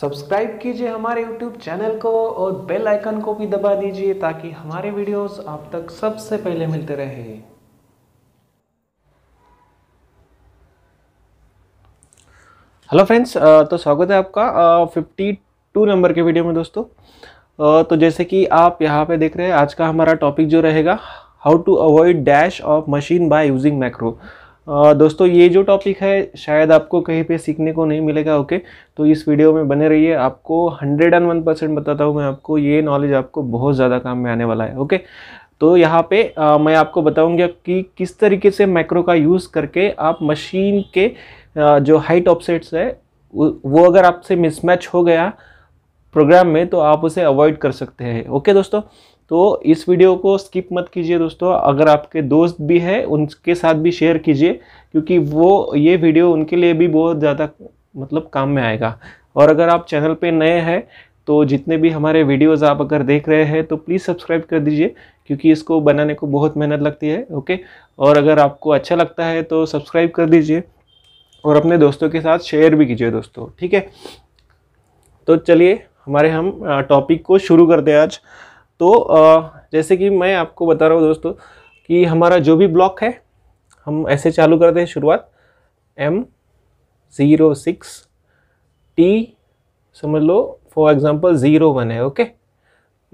Subscribe कीजिए हमारे YouTube channel को और बेल आइकन को भी दबा दीजिए ताकि हमारे वीडियोस आप तक सबसे पहले मिलते रहे हेलो फ्रेंड्स तो स्वागत है आपका फिफ्टी टू नंबर के वीडियो में दोस्तों तो जैसे कि आप यहाँ पे देख रहे हैं आज का हमारा टॉपिक जो रहेगा how to avoid dash of machine by using macro दोस्तों ये जो टॉपिक है शायद आपको कहीं पे सीखने को नहीं मिलेगा ओके तो इस वीडियो में बने रहिए आपको हंड्रेड एंड वन परसेंट बताता हूँ मैं आपको ये नॉलेज आपको बहुत ज़्यादा काम में आने वाला है ओके तो यहाँ पे आ, मैं आपको बताऊँगा कि किस तरीके से मैक्रो का यूज़ करके आप मशीन के आ, जो हाइट ऑफसेट्स है वो अगर आपसे मिसमैच हो गया प्रोग्राम में तो आप उसे अवॉइड कर सकते हैं ओके दोस्तों तो इस वीडियो को स्किप मत कीजिए दोस्तों अगर आपके दोस्त भी है उनके साथ भी शेयर कीजिए क्योंकि वो ये वीडियो उनके लिए भी बहुत ज़्यादा मतलब काम में आएगा और अगर आप चैनल पे नए हैं तो जितने भी हमारे वीडियोज़ आप अगर देख रहे हैं तो प्लीज़ सब्सक्राइब कर दीजिए क्योंकि इसको बनाने को बहुत मेहनत लगती है ओके और अगर आपको अच्छा लगता है तो सब्सक्राइब कर दीजिए और अपने दोस्तों के साथ शेयर भी कीजिए दोस्तों ठीक है तो चलिए हमारे हम टॉपिक को शुरू करते हैं आज तो जैसे कि मैं आपको बता रहा हूँ दोस्तों कि हमारा जो भी ब्लॉक है हम ऐसे चालू करते हैं शुरुआत एम ज़ीरो सिक्स टी समझ लो फॉर एग्जांपल ज़ीरो वन है ओके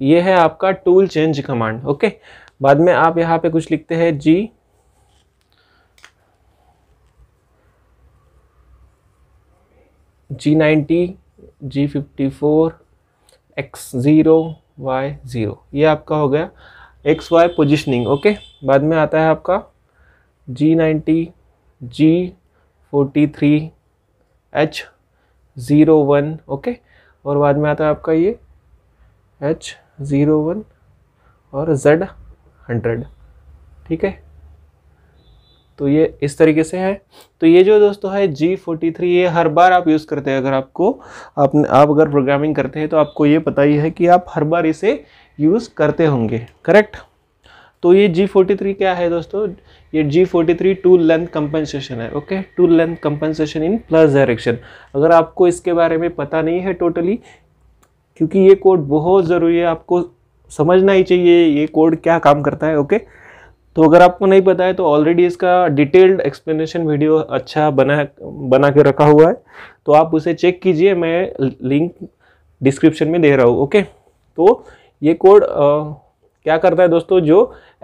ये है आपका टूल चेंज कमांड ओके बाद में आप यहाँ पे कुछ लिखते हैं G G ninety G fifty four X zero Y zero ये आपका हो गया एक्स वाई पोजिशनिंग ओके बाद में आता है आपका G ninety G forty three H zero one okay और बाद में आता है आपका ये एच ज़ीरो वन और जेड हंड्रेड ठीक है तो ये इस तरीके से है तो ये जो दोस्तों है जी फोर्टी थ्री ये हर बार आप यूज़ करते हैं अगर आपको आप आप अगर प्रोग्रामिंग करते हैं तो आपको ये पता ही है कि आप हर बार इसे यूज़ करते होंगे करेक्ट तो ये जी फोर्टी थ्री क्या है दोस्तों ये G forty three tool length compensation है okay tool length compensation in plus direction अगर आपको इसके बारे में पता नहीं है टोटली क्योंकि ये कोड बहुत ज़रूरी है आपको समझना ही चाहिए ये कोड क्या काम करता है ओके okay? तो अगर आपको नहीं पता है तो ऑलरेडी इसका डिटेल्ड एक्सप्लेनेशन वीडियो अच्छा बना बना के रखा हुआ है तो आप उसे चेक कीजिए मैं लिंक डिस्क्रिप्शन में दे रहा हूँ ओके तो ये कोड क्या करता है दोस्तों जो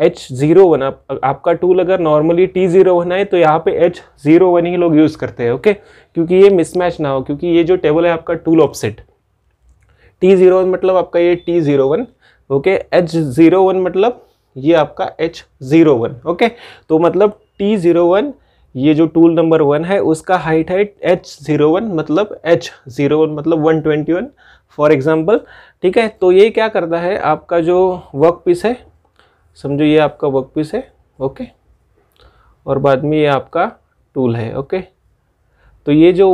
एच ज़ीरो वन आपका टूल अगर नॉर्मली टी ज़ीरो वन है तो यहाँ पे एच ज़ीरो वन ही लोग यूज़ करते हैं ओके क्योंकि ये मिसमैच ना हो क्योंकि ये जो टेबल है आपका tool offset T zero one मतलब आपका ये T zero one okay H zero one मतलब ये आपका एच ज़ीरो वन ओके तो मतलब टी ज़ीरो वन ये जो टूल नंबर वन है उसका हाइट है एच ज़ीरो वन मतलब एच ज़ीरो वन मतलब one twenty one for example ठीक है तो ये क्या करता है आपका जो वर्क पीस है समझो ये आपका वर्क पीस है ओके और बाद में ये आपका टूल है ओके तो ये जो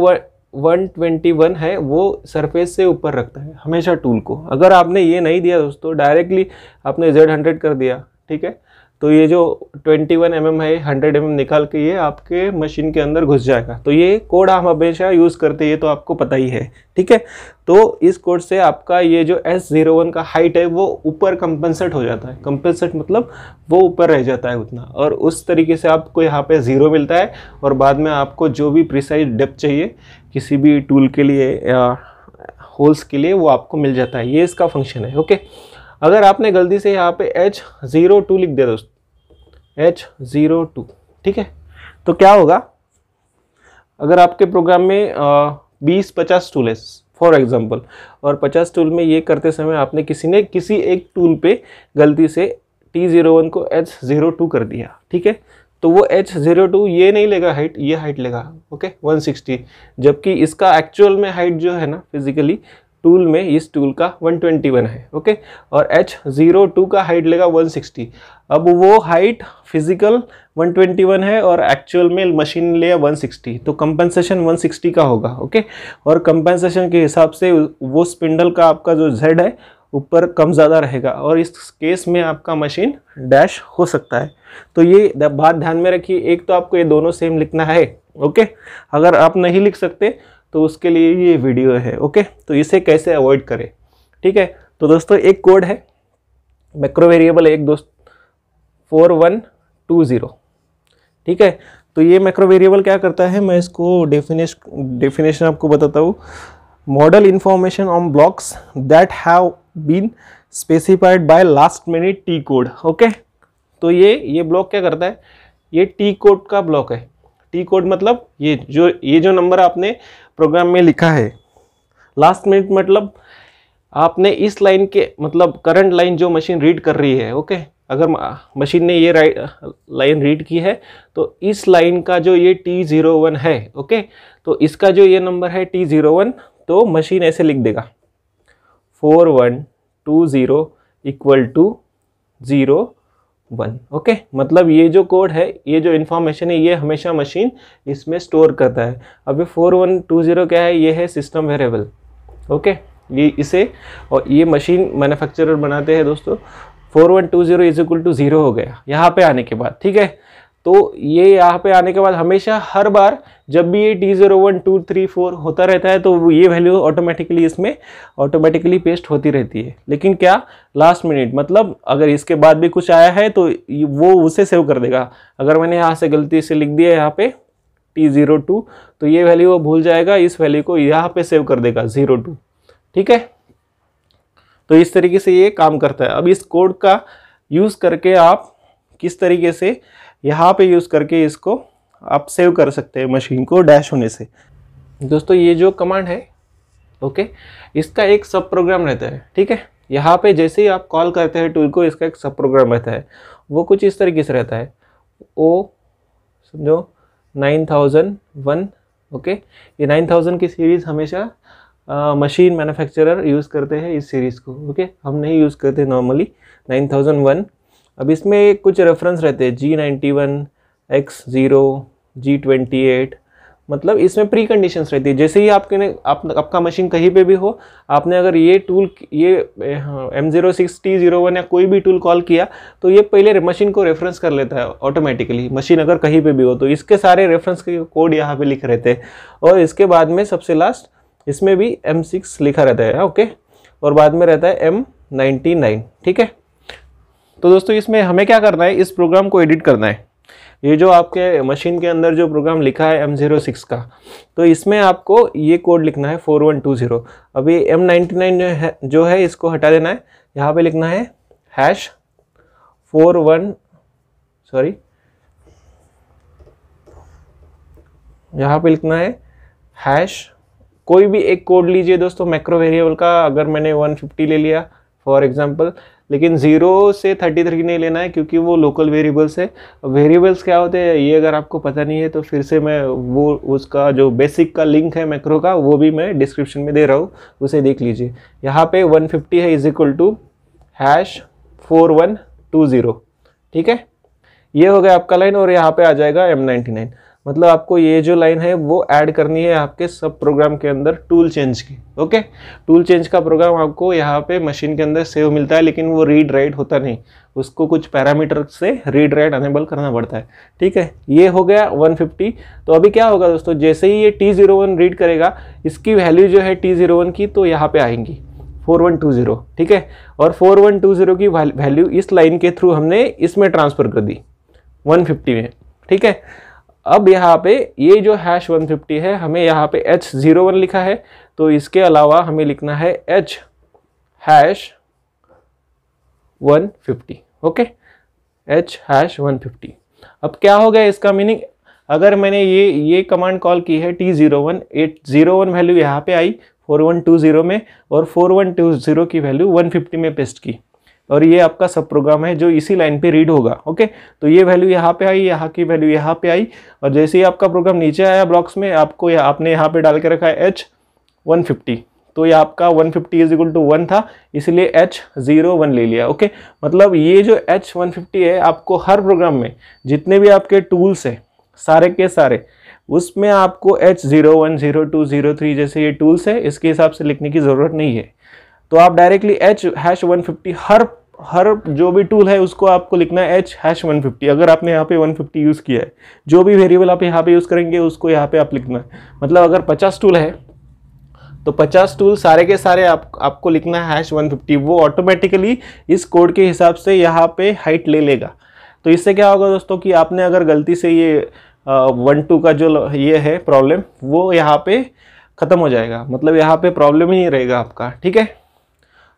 121 है वो सरफेस से ऊपर रखता है हमेशा टूल को अगर आपने ये नहीं दिया दोस्तों डायरेक्टली आपने Z100 कर दिया ठीक है तो ये जो 21 वन mm है 100 mm निकाल के ये आपके मशीन के अंदर घुस जाएगा तो ये कोड हम हमेशा यूज़ करते ये तो आपको पता ही है ठीक है तो इस कोड से आपका ये जो एस जीरो वन का हाइट है वो ऊपर कंपनसेट हो जाता है कंपनसेट मतलब वो ऊपर रह जाता है उतना और उस तरीके से आपको यहाँ पे ज़ीरो मिलता है और बाद में आपको जो भी प्रिसाइज डेप चाहिए किसी भी टूल के लिए या होल्स के लिए वो आपको मिल जाता है ये इसका फंक्शन है ओके अगर आपने गलती से यहाँ पे एच ज़ीरो टू लिख दिया दोस्तों एच ज़ीरो टू ठीक है तो क्या होगा अगर आपके प्रोग्राम में बीस पचास टूल है फॉर एग्जाम्पल और पचास टूल में ये करते समय आपने किसी ने किसी एक टूल पे गलती से टी ज़ीरो वन को एच ज़ीरो टू कर दिया ठीक है तो वो एच ज़ीरो टू ये नहीं लेगा हाइट ये हाइट लेगा ओके वन सिक्सटी जबकि इसका एक्चुअल में हाइट जो है ना फिजिकली टूल में इस टूल का 121 है ओके और एच जीरो टू का हाइट लेगा 160 अब वो हाइट फिजिकल 121 है और एक्चुअल में मशीन लिया 160 तो कंपनसेशन 160 का होगा ओके और कंपनसेशन के हिसाब से वो स्पिंडल का आपका जो जेड है ऊपर कम ज़्यादा रहेगा और इस केस में आपका मशीन डैश हो सकता है तो ये बात ध्यान में रखिए एक तो आपको ये दोनों सेम लिखना है ओके अगर आप नहीं लिख सकते तो उसके लिए ये वीडियो है ओके तो इसे कैसे अवॉइड करें ठीक है तो दोस्तों एक कोड है मैक्रो वेरिएबल एक दोस्त फोर वन टू ज़ीरो ठीक है तो ये मैक्रो वेरिएबल क्या करता है मैं इसको डेफिनेश डेफिनेशन आपको बताता हूँ modal information on blocks that have been specified by last minute T code okay तो ये ये ब्लॉक क्या करता है ये टी कोड का ब्लॉक है टी कोड मतलब ये जो ये जो नंबर आपने प्रोग्राम में लिखा है लास्ट मिनट मतलब आपने इस लाइन के मतलब करंट लाइन जो मशीन रीड कर रही है ओके अगर मशीन ने ये राइट लाइन रीड की है तो इस लाइन का जो ये टी ज़ीरो वन है ओके तो इसका जो ये नंबर है टी ज़ीरो वन तो मशीन ऐसे लिख देगा four one two zero equal to zero one okay मतलब ये जो कोड है ये जो इन्फॉर्मेशन है ये हमेशा मशीन इसमें स्टोर करता है अभी फोर वन टू ज़ीरो क्या है ये है सिस्टम वेरिएबल ओके ये इसे और ये मशीन मैन्युफैक्चरर बनाते हैं दोस्तों four one two zero is equal to zero हो गया यहाँ पे आने के बाद ठीक है तो ये यहाँ पे आने के बाद हमेशा हर बार जब भी ये T zero one two three four होता रहता है तो ये वैल्यू ऑटोमेटिकली इसमें ऑटोमेटिकली पेस्ट होती रहती है लेकिन क्या लास्ट मिनट मतलब अगर इसके बाद भी कुछ आया है तो वो उसे सेव कर देगा अगर मैंने यहाँ से गलती से लिख दिया यहाँ पे टी ज़ीरो टू तो ये वैल्यू वो भूल जाएगा इस वैल्यू को यहाँ पर सेव कर देगा ज़ीरो टू ठीक है तो इस तरीके से ये काम करता है अब इस कोड का यूज़ करके आप किस तरीके से यहाँ पे यूज़ करके इसको आप सेव कर सकते हैं मशीन को डैश होने से दोस्तों ये जो कमांड है ओके इसका एक सब प्रोग्राम रहता है ठीक है यहाँ पे जैसे ही आप कॉल करते हैं टूल को इसका एक सब प्रोग्राम रहता है वो कुछ इस तरीके से रहता है ओ समझो नाइन थाउजेंड वन ओके ये नाइन थाउजेंड की सीरीज़ हमेशा मशीन मैन्युफैक्चरर यूज़ करते हैं इस सीरीज़ को ओके हम नहीं यूज़ करते नॉर्मली नाइन थाउजेंड वन अब इसमें कुछ रेफरेंस रहते हैं G ninety one X zero G twenty eight मतलब इसमें प्री कंडीशंस रहती है जैसे ही आपके ने आप, आपका मशीन कहीं पे भी हो आपने अगर ये टूल ये M zero six T zero one या कोई भी टूल कॉल किया तो ये पहले मशीन को रेफरेंस कर लेता है ऑटोमेटिकली मशीन अगर कहीं पे भी हो तो इसके सारे रेफरेंस के कोड यहाँ पे लिख रहते हैं और इसके बाद में सबसे लास्ट इसमें भी एम सिक्स लिखा रहता है ओके और बाद में रहता है एम नाइन्टी नाइन ठीक है तो दोस्तों इसमें हमें क्या करना है इस प्रोग्राम को एडिट करना है ये जो आपके मशीन के अंदर जो प्रोग्राम लिखा है एम जीरो सिक्स का तो इसमें आपको ये कोड लिखना है फोर वन टू ज़ीरो अभी एम नाइन्टी नाइन जो है जो है इसको हटा देना है यहाँ पे लिखना है हैश फोर वन सॉरी यहाँ पे लिखना है हैश कोई भी एक कोड लीजिए दोस्तों मैक्रो वेरिएबल का अगर मैंने 150 ले लिया फॉर एग्जांपल लेकिन ज़ीरो से थर्टी थ्री नहीं लेना है क्योंकि वो लोकल वेरिएबल्स है वेरिएबल्स क्या होते हैं ये अगर आपको पता नहीं है तो फिर से मैं वो उसका जो बेसिक का लिंक है मैक्रो का वो भी मैं डिस्क्रिप्शन में दे रहा हूँ उसे देख लीजिए यहाँ पे 150 है is equal to hash four one two zero ठीक है ये हो गया आपका लाइन और यहाँ पे आ जाएगा एम नाइन्टी नाइन मतलब आपको ये जो लाइन है वो ऐड करनी है आपके सब प्रोग्राम के अंदर टूल चेंज की ओके टूल चेंज का प्रोग्राम आपको यहाँ पे मशीन के अंदर सेव मिलता है लेकिन वो रीड राइट होता नहीं उसको कुछ पैरामीटर से रीड राइट अनेबल करना पड़ता है ठीक है ये हो गया 150 तो अभी क्या होगा दोस्तों जैसे ही ये टी जीरो वन रीड करेगा इसकी वैल्यू जो है टी जीरो वन की तो यहाँ पे आएंगी 4120 ठीक है और 4120 की वैल्यू इस लाइन के थ्रू हमने इसमें ट्रांसफ़र कर दी 150 में ठीक है अब यहाँ पे ये जो हैश 150 है हमें यहाँ पे एच ज़ीरो वन लिखा है तो इसके अलावा हमें लिखना है H hash 150 okay H hash 150 अब क्या हो गया इसका मीनिंग अगर मैंने ये ये कमांड कॉल की है T zero one eight zero one value यहाँ पे आई 4120 में और 4120 की वैल्यू 150 में पेस्ट की और ये आपका सब प्रोग्राम है जो इसी लाइन पे रीड होगा ओके तो ये वैल्यू यहाँ पे आई यहाँ की वैल्यू यहाँ पे आई और जैसे ही आपका प्रोग्राम नीचे आया ब्लॉक्स में आपको यह, आपने यहाँ पे डाल के रखा है एच वन फिफ्टी तो ये आपका 150 fifty is equal to one था इसलिए एच जीरो वन ले लिया ओके मतलब ये जो एच वन फिफ्टी है आपको हर प्रोग्राम में जितने भी आपके टूल्स हैं सारे के सारे उसमें आपको H zero one zero two zero three जैसे ये टूल्स है इसके हिसाब से लिखने की ज़रूरत नहीं है तो आप directly H hash one fifty हर हर जो भी टूल है उसको आपको लिखना है एच हैश वन फिफ्टी अगर आपने यहाँ पे वन फिफ्टी यूज़ किया है जो भी वेरिएबल आप यहाँ पे यूज़ करेंगे उसको यहाँ पे आप लिखना है मतलब अगर पचास टूल है तो 50 टूल सारे के सारे आप आपको लिखना है हैश फिफ्टी वो ऑटोमेटिकली इस कोड के हिसाब से यहाँ पे हाइट ले लेगा तो इससे क्या होगा दोस्तों कि आपने अगर गलती से ये वन टू का जो ये है प्रॉब्लम वो यहाँ पर ख़त्म हो जाएगा मतलब यहाँ पर प्रॉब्लम ही नहीं रहेगा आपका ठीक है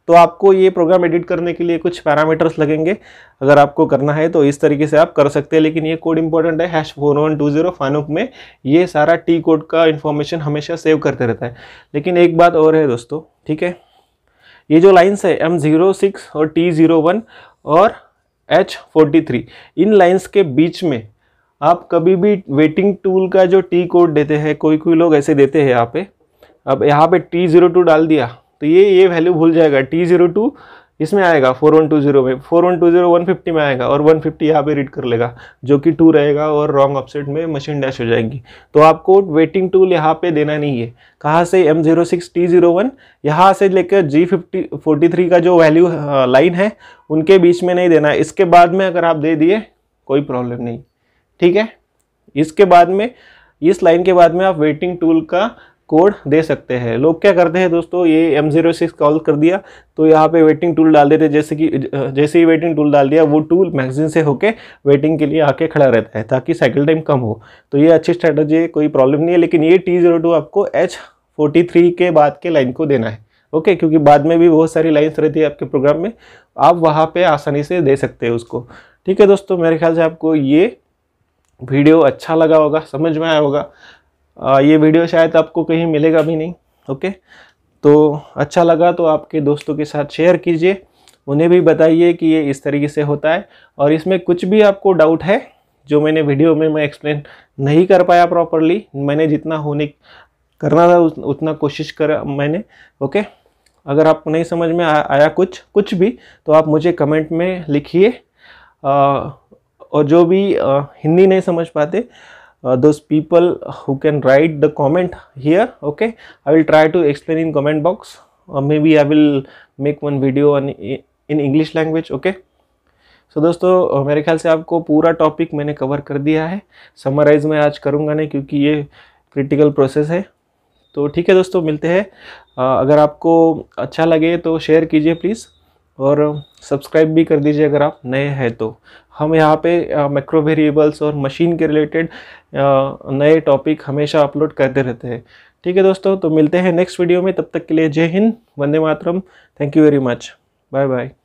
तो आपको ये प्रोग्राम एडिट करने के लिए कुछ पैरामीटर्स लगेंगे अगर आपको करना है तो इस तरीके से आप कर सकते हैं लेकिन ये कोड इंपॉर्टेंट है hash four one two zero Fanuc में ये सारा टी कोड का इन्फॉर्मेशन हमेशा सेव करते रहता है लेकिन एक बात और है दोस्तों ठीक है ये जो लाइन्स है एम जीरो सिक्स और टी जीरो वन और एच फोर्टी थ्री इन लाइन्स के बीच में आप कभी भी वेटिंग टूल का जो टी कोड देते हैं कोई कोई लोग ऐसे देते हैं यहाँ पे अब यहाँ पे टी ज़ीरो टू डाल दिया तो ये ये वैल्यू भूल जाएगा टी जीरो टू इसमें आएगा फोर वन टू जीरो में four one two zero one fifty में आएगा और वन फिफ्टी यहाँ पर रीड कर लेगा जो कि टू रहेगा और रॉन्ग ऑपसेट में मशीन डैश हो जाएगी तो आपको वेटिंग टूल यहाँ पे देना नहीं है कहाँ से M zero six T zero one यहाँ से लेकर जी फिफ्टी फोर्टी थ्री का जो वैल्यू लाइन है उनके बीच में नहीं देना इसके बाद में अगर आप दे दिए कोई प्रॉब्लम नहीं ठीक है इसके बाद में इस लाइन के बाद में आप वेटिंग टूल का कोड दे सकते हैं लोग क्या करते हैं दोस्तों ये एम जीरो सिक्स कॉल कर दिया तो यहाँ पे वेटिंग टूल डाल देते जैसे कि जैसे ही वेटिंग टूल डाल दिया वो टूल मैगजीन से होके वेटिंग के लिए आके खड़ा रहता है ताकि साइकिल टाइम कम हो तो ये अच्छी स्ट्रैटेजी है कोई प्रॉब्लम नहीं है लेकिन ये टी जीरो टू आपको एच फोर्टी थ्री के बाद के लाइन को देना है ओके क्योंकि बाद में भी बहुत सारी लाइन्स रहती है आपके प्रोग्राम में आप वहाँ पर आसानी से दे सकते हैं उसको ठीक है दोस्तों मेरे ख्याल से आपको ये वीडियो अच्छा लगा होगा समझ में आया होगा आ, ये वीडियो शायद आपको कहीं मिलेगा भी नहीं ओके तो अच्छा लगा तो आपके दोस्तों के साथ शेयर कीजिए उन्हें भी बताइए कि ये इस तरीके से होता है और इसमें कुछ भी आपको डाउट है जो मैंने वीडियो में मैं एक्सप्लेन नहीं कर पाया प्रॉपरली मैंने जितना होने करना था उतना कोशिश करा मैंने ओके अगर आपको नहीं समझ में आ, आया कुछ कुछ भी तो आप मुझे कमेंट में लिखिए और जो भी आ, हिंदी नहीं समझ पाते uh, those people who can write the comment here okay i will try to explain in comment box or maybe i will make one video on in english language okay so so, दोस्तों मेरे ख्याल से आपको पूरा topic मैंने cover कर दिया है समराइज मैं आज करूंगा नहीं क्योंकि ये क्रिटिकल प्रोसेस है तो ठीक है दोस्तों मिलते हैं अगर आपको अच्छा लगे तो शेयर कीजिए प्लीज़ और सब्सक्राइब भी कर दीजिए अगर आप नए हैं तो हम यहाँ पे मैक्रो वेरिएबल्स और मशीन के रिलेटेड नए टॉपिक हमेशा अपलोड करते रहते हैं ठीक है दोस्तों तो मिलते हैं नेक्स्ट वीडियो में तब तक के लिए जय हिंद वंदे मातरम thank you very much bye bye